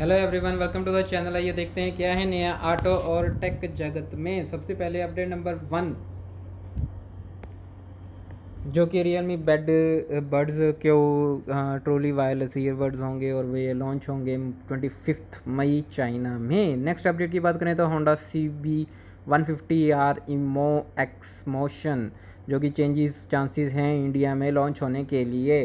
hello everyone welcome to the channel आइए देखते हैं क्या है नया ऑटो और टेक जगत में सबसे पहले अपडेट नंबर वन जो कि रियलमी बेड बर्ड्स के ट्रोली वायरलेस ईयरबड्स होंगे और वे लॉन्च होंगे ट्वेंटी फिफ्थ मई चाइना में नेक्स्ट अपडेट की बात करें तो Honda C B one fifty R इमो एक्स मोशन जो कि चेंजेस चांसेस हैं इंडिया में लॉन्च होने के लिए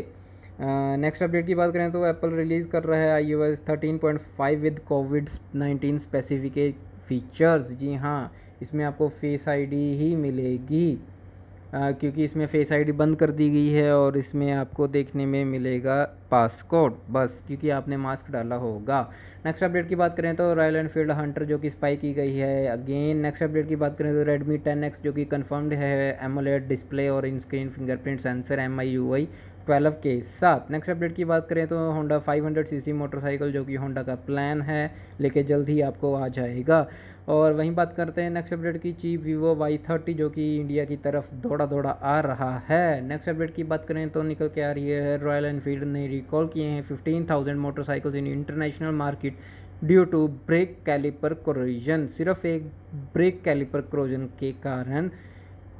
नेक्स्ट अपडेट की बात करें तो एप्पल रिलीज़ कर रहा है I O S thirteen point five with COVID nineteen specific features जी हाँ इसमें आपको फेस आईडी ही मिलेगी Uh, क्योंकि इसमें फेस आईडी बंद कर दी गई है और इसमें आपको देखने में मिलेगा पासकोड बस क्योंकि आपने मास्क डाला होगा नेक्स्ट अपडेट की बात करें तो रॉयल एनफील्ड हंटर जो कि स्पाई की गई है अगेन नेक्स्ट अपडेट की बात करें तो रेडमी टेन एक्स जो कि कन्फर्म्ड है एमोलेड डिस्प्ले और in screen fingerprint sensor M I U I twelve के साथ नेक्स्ट अपडेट की बात करें तो होंडा 500 सीसी मोटरसाइकिल जो कि होंडा का प्लान है लेके जल्द ही आपको आ जाएगा और वहीं बात करते हैं नेक्स्ट अपडेट की चीप वीवो वाई थर्टी जो कि इंडिया की तरफ दौड़ा दौड़ा आ रहा है नेक्स्ट अपडेट की बात करें तो निकल के आ रही है रॉयल एनफील्ड ने रिकॉल किए हैं fifteen thousand motorcycles in international market due to brake caliper corrosion सिर्फ एक ब्रेक कैलिपर क्रोजन के कारण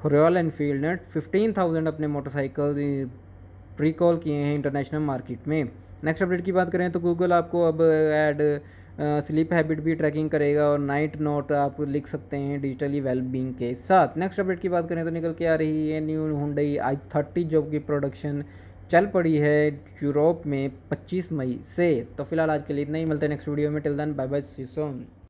रॉयल एनफील्ड ने फिफ्टीन थाउजेंड अपने मोटरसाइकिल रिकॉल किए हैं इंटरनेशनल मार्केट में नेक्स्ट अपडेट की बात करें तो गूगल आपको अब एड स्लीप हैबिट भी ट्रैकिंग करेगा और नाइट नोट आप लिख सकते हैं डिजिटली वेलबींग के साथ नेक्स्ट अपडेट की बात करें तो निकल के आ रही है न्यू हुडई आई थर्टी जॉब की प्रोडक्शन चल पड़ी है यूरोप में 25 मई से तो फिलहाल आज के लिए इतना ही मिलते हैं नेक्स्ट वीडियो में till then bye bye see सोन